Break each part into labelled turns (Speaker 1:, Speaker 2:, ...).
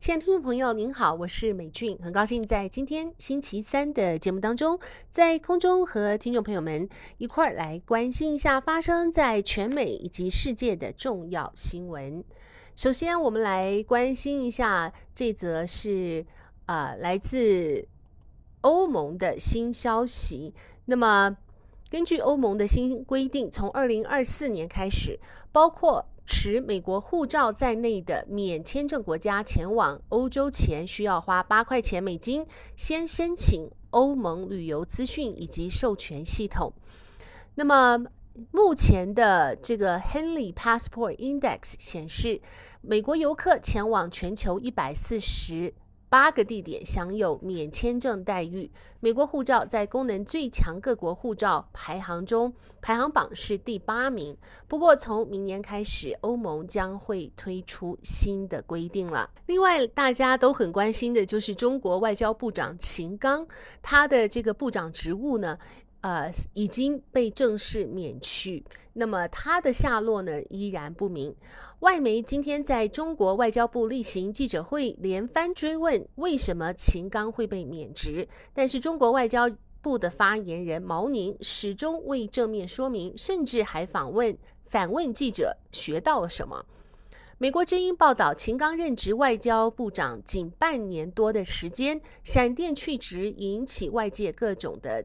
Speaker 1: 亲爱的听众朋友，您好，我是美俊，很高兴在今天星期三的节目当中，在空中和听众朋友们一块儿来关心一下发生在全美以及世界的重要新闻。首先，我们来关心一下这则是啊来自欧盟的新消息。那么，根据欧盟的新规定，从二零二四年开始，包括。持美国护照在内的免签证国家前往欧洲前，需要花八块钱美金先申请欧盟旅游资讯以及授权系统。那么，目前的这个 Henley Passport Index 显示，美国游客前往全球一百四十。八个地点享有免签证待遇。美国护照在功能最强各国护照排行中，排行榜是第八名。不过，从明年开始，欧盟将会推出新的规定了。另外，大家都很关心的就是中国外交部长秦刚，他的这个部长职务呢？呃，已经被正式免去。那么他的下落呢，依然不明。外媒今天在中国外交部例行记者会连番追问，为什么秦刚会被免职？但是中国外交部的发言人毛宁始终未正面说明，甚至还访问反问记者学到了什么。美国之音报道，秦刚任职外交部长仅半年多的时间，闪电去职，引起外界各种的。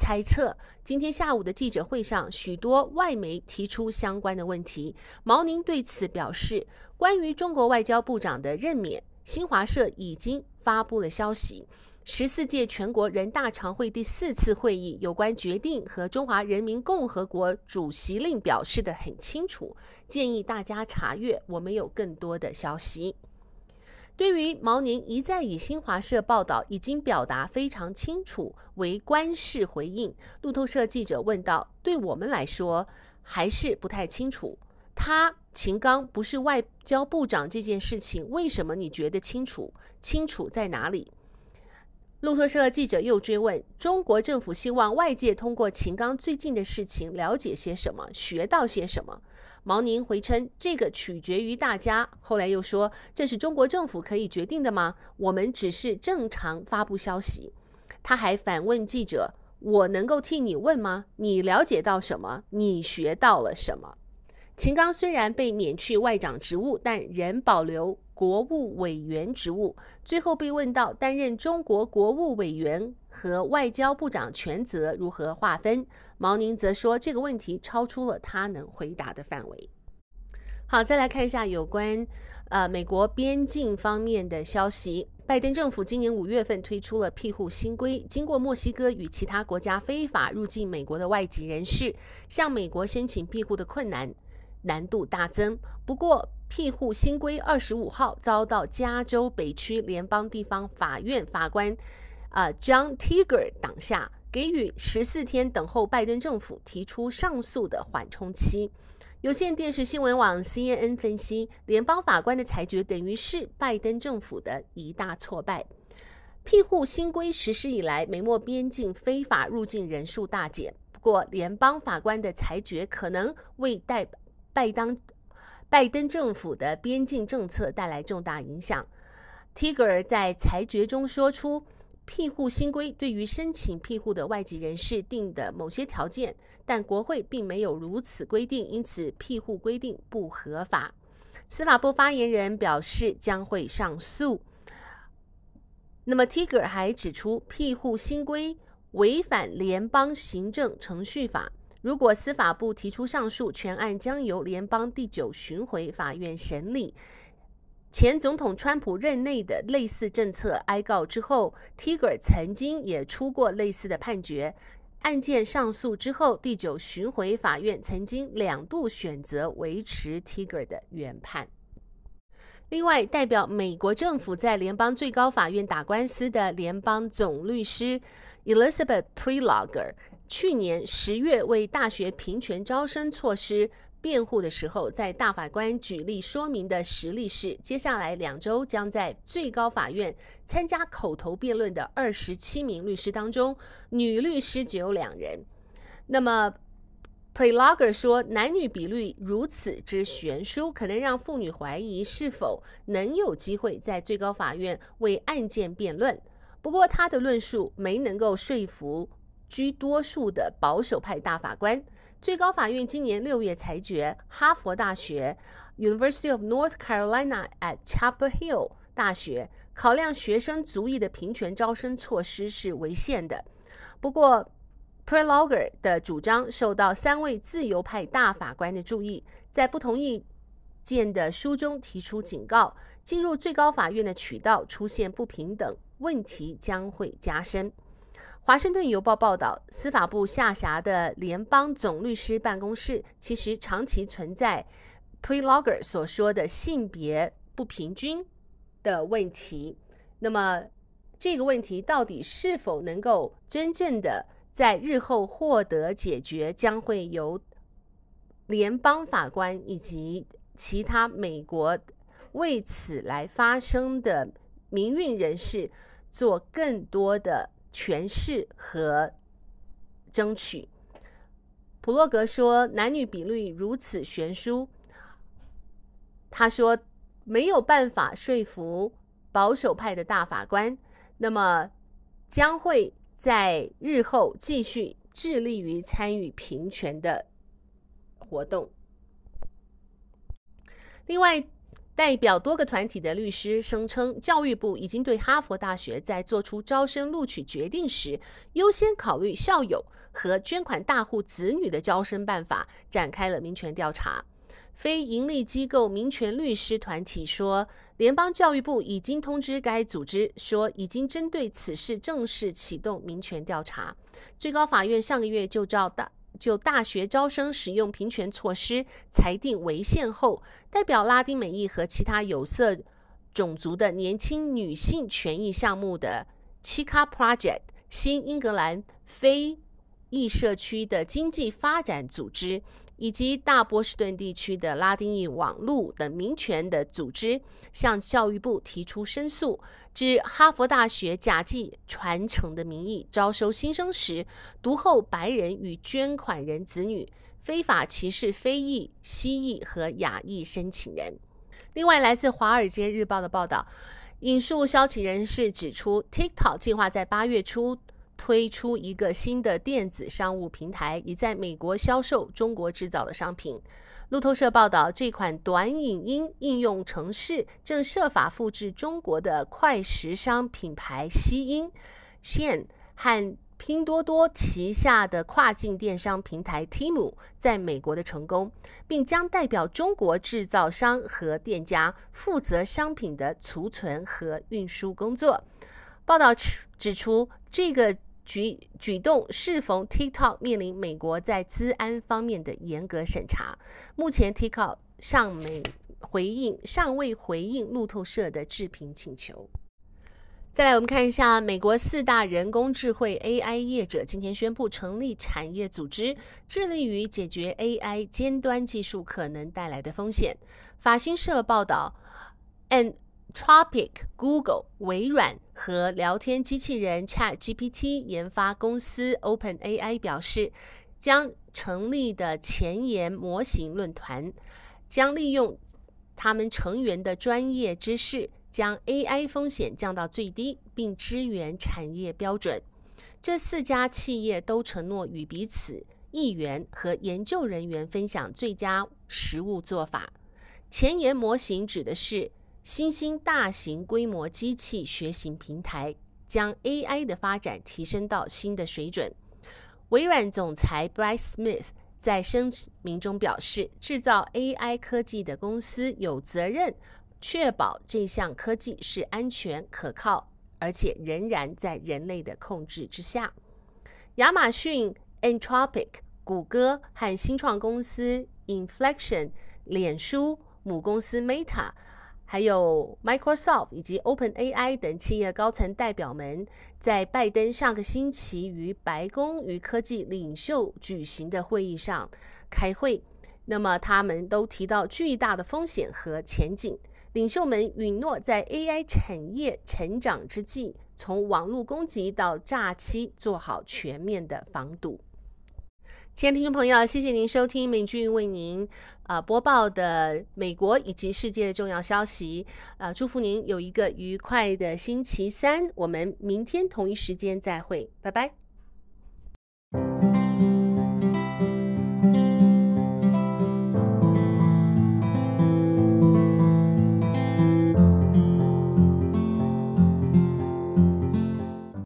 Speaker 1: 猜测，今天下午的记者会上，许多外媒提出相关的问题。毛宁对此表示，关于中国外交部长的任免，新华社已经发布了消息。十四届全国人大常会第四次会议有关决定和中华人民共和国主席令表示的很清楚，建议大家查阅。我们有更多的消息。对于毛宁一再以新华社报道已经表达非常清楚为官事回应，路透社记者问道：“对我们来说还是不太清楚，他秦刚不是外交部长这件事情，为什么你觉得清楚？清楚在哪里？”路透社记者又追问：“中国政府希望外界通过秦刚最近的事情了解些什么，学到些什么？”毛宁回称：“这个取决于大家。”后来又说：“这是中国政府可以决定的吗？我们只是正常发布消息。”他还反问记者：“我能够替你问吗？你了解到什么？你学到了什么？”秦刚虽然被免去外长职务，但仍保留国务委员职务。最后被问到担任中国国务委员。和外交部长权责如何划分？毛宁则说这个问题超出了他能回答的范围。好，再来看一下有关呃美国边境方面的消息。拜登政府今年五月份推出了庇护新规，经过墨西哥与其他国家非法入境美国的外籍人士向美国申请庇护的困难难度大增。不过庇护新规二十五号遭到加州北区联邦地方法院法官。啊，John t i g e r 挡下，给予十四天等候拜登政府提出上诉的缓冲期。有线电视新闻网 CNN 分析，联邦法官的裁决等于是拜登政府的一大挫败。庇护新规实施以来，美墨边境非法入境人数大减。不过，联邦法官的裁决可能为代拜登拜登政府的边境政策带来重大影响。Tiger 在裁决中说出。庇护新规对于申请庇护的外籍人士定的某些条件，但国会并没有如此规定，因此庇护规定不合法。司法部发言人表示将会上诉。那么 Tiger 还指出，庇护新规违反联邦行政程序法。如果司法部提出上诉，全案将由联邦第九巡回法院审理。前总统川普任内的类似政策哀告之后，Tiger 曾经也出过类似的判决。案件上诉之后，第九巡回法院曾经两度选择维持 Tiger 的原判。另外，代表美国政府在联邦最高法院打官司的联邦总律师 Elizabeth Preloger 去年十月为大学平权招生措施。辩护的时候，在大法官举例说明的实例是，接下来两周将在最高法院参加口头辩论的二十七名律师当中，女律师只有两人。那么，Preloger 说，男女比率如此之悬殊，可能让妇女怀疑是否能有机会在最高法院为案件辩论。不过，他的论述没能够说服居多数的保守派大法官。最高法院今年六月裁决，哈佛大学、University of North Carolina at Chapel Hill 大学考量学生族裔的平权招生措施是违宪的。不过，Preloger 的主张受到三位自由派大法官的注意，在不同意见的书中提出警告：进入最高法院的渠道出现不平等问题将会加深。《华盛顿邮报》报道，司法部下辖的联邦总律师办公室其实长期存在 Prelogger 所说的性别不平均的问题。那么，这个问题到底是否能够真正的在日后获得解决，将会由联邦法官以及其他美国为此来发声的民运人士做更多的。权势和争取，普洛格说，男女比率如此悬殊，他说没有办法说服保守派的大法官，那么将会在日后继续致力于参与平权的活动。另外。代表多个团体的律师声称，教育部已经对哈佛大学在做出招生录取决定时优先考虑校友和捐款大户子女的招生办法展开了民权调查。非盈利机构民权律师团体说，联邦教育部已经通知该组织说，已经针对此事正式启动民权调查。最高法院上个月就照的。就大学招生使用平权措施裁定违宪后，代表拉丁美裔和其他有色种族的年轻女性权益项目的 Chica Project，新英格兰非裔社区的经济发展组织。以及大波士顿地区的拉丁裔网络等民权的组织向教育部提出申诉，指哈佛大学假借传承的名义招收新生时，读后白人与捐款人子女，非法歧视非裔、西裔和亚裔申请人。另外，来自《华尔街日报》的报道引述消息人士指出，TikTok 计划在八月初。推出一个新的电子商务平台，以在美国销售中国制造的商品。路透社报道，这款短影音应用程式正设法复制中国的快时尚品牌西音、线和拼多多旗下的跨境电商平台 t i m 在美国的成功，并将代表中国制造商和店家负责商品的储存和运输工作。报道指出，这个。举举动适逢 TikTok 面临美国在资安方面的严格审查，目前 TikTok 上没回应，尚未回应路透社的置评请求。再来，我们看一下美国四大人工智能 AI 业者今天宣布成立产业组织，致力于解决 AI 尖端技术可能带来的风险。法新社报道，And。Tropic、Google、微软和聊天机器人 ChatGPT 研发公司 OpenAI 表示，将成立的前沿模型论坛将利用他们成员的专业知识，将 AI 风险降到最低，并支援产业标准。这四家企业都承诺与彼此议员和研究人员分享最佳实务做法。前沿模型指的是。新兴大型规模机器学习平台将 AI 的发展提升到新的水准。微软总裁 Bryce Smith 在声明中表示：“制造 AI 科技的公司有责任确保这项科技是安全、可靠，而且仍然在人类的控制之下。”亚马逊、Anthropic、谷歌和新创公司 i n f l e c t i o n 脸书母公司 Meta。还有 Microsoft 以及 Open AI 等企业高层代表们，在拜登上个星期于白宫与科技领袖举行的会议上开会。那么，他们都提到巨大的风险和前景。领袖们允诺在 AI 产业成长之际，从网络攻击到诈欺，做好全面的防堵。亲爱的听众朋友，谢谢您收听美俊为您呃播报的美国以及世界的重要消息。呃，祝福您有一个愉快的星期三。我们明天同一时间再会，拜拜。